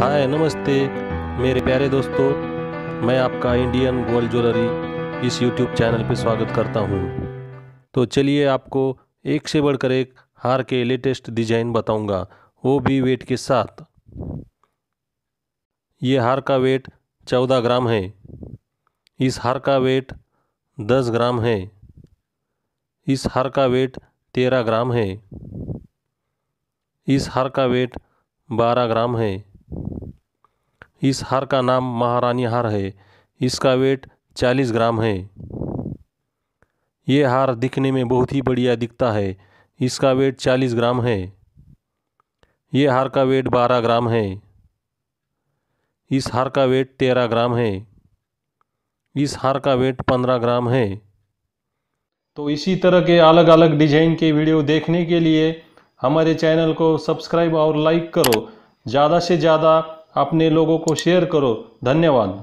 हाय नमस्ते मेरे प्यारे दोस्तों मैं आपका इंडियन गोल्ड ज्वेलरी इस यूट्यूब चैनल पर स्वागत करता हूँ तो चलिए आपको एक से बढ़कर एक हार के लेटेस्ट डिजाइन बताऊंगा वो भी वेट के साथ ये हार का वेट चौदह ग्राम है इस हार का वेट दस ग्राम है इस हार का वेट तेरह ग्राम है इस हार का वेट बारह ग्राम है इस हार का नाम महारानी हार है इसका वेट 40 ग्राम है ये हार दिखने में बहुत ही बढ़िया दिखता है इसका वेट 40 ग्राम है ये हार का वेट 12 ग्राम है इस हार का वेट 13 ग्राम है इस हार का वेट 15 ग्राम है तो इसी तरह के अलग अलग डिजाइन के वीडियो देखने के लिए हमारे चैनल को सब्सक्राइब और लाइक करो ज़्यादा से ज़्यादा अपने लोगों को शेयर करो धन्यवाद